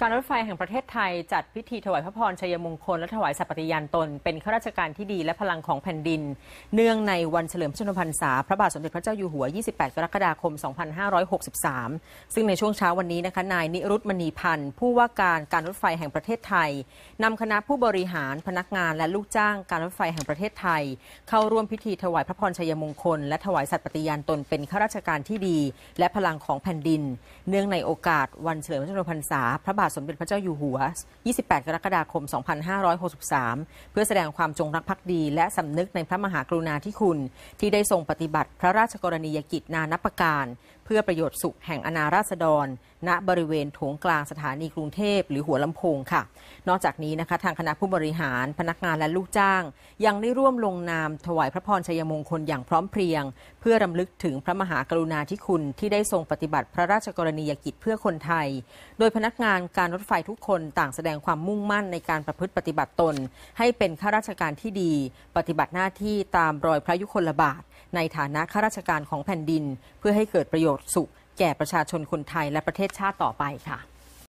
การรถไฟแห่งประเทศไทยจัดพิธีถวายพระพรชัยมงคลและถวายสัปฏิญาณตนเป็นข้าราชการที่ดีและพลังของแผ่นดินเนื่องในวันเฉลิมพระชนมพรรษาพระบาทสมเด็จพระเจ้าอยู่หัว 28 กรกฎาคม 2563 ซึ่งในช่วงเช้าวันนี้นะคะ นายนิรุตมณีพันธ์ ผู้ว่าการการรถไฟแห่งประเทศไทยนำคณะผู้บริหารพนักงานและลูกจ้างการรถไฟแห่งประเทศไทย เข้าร่วมพิธีถวายพระพรชัยมงคลและถวายสัปฏิญาณตนเป็นข้าราชการที่ดีและพลังของแผ่นดิน เนื่องในโอกาสวันเฉลิมพระชนมพรรษาพระบาทาทสมเด็จพระเจ้าอยู่หัว 28กรกฎาคม 2563 เพื่อแสดงความจงรักภักดีและสำนึกในพระมหากรุณาธิคุณ ที่ได้ทรงปฏิบัติพระราชกรณียกิจนานับประการเพื่อประโยชน์สุขแห่งอนาราษฎรณ บริเวณโถงกลางสถานีกรุงเทพ หรือหัวลำโพงค่ะ นอกจากนี้นะคะทางคณะผู้บริหาร พนักงานและลูกจ้าง ยังได้ร่วมลงนามถวายพระพรชัยมงคลอย่างพร้อมเพรียง เพื่อรำลึกถึงพระมหากรุณาธิคุณ ที่ได้ทรงปฏิบัติพระราชกรณียกิจเพื่อคนไทย โดยพนักงานการรถไฟทุกคนต่างแสดงความมุ่งมั่นในการประพฤติปฏิบัติตน ให้เป็นข้าราชการที่ดีปฏิบัติหน้าที่ตามรอยพระยุคลบาทในฐานะข้าราชการของแผ่นดิน เพื่อให้เกิดประโยชน์สุขแก่ประชาชนคนไทยและประเทศชาติต่อไปค่ะ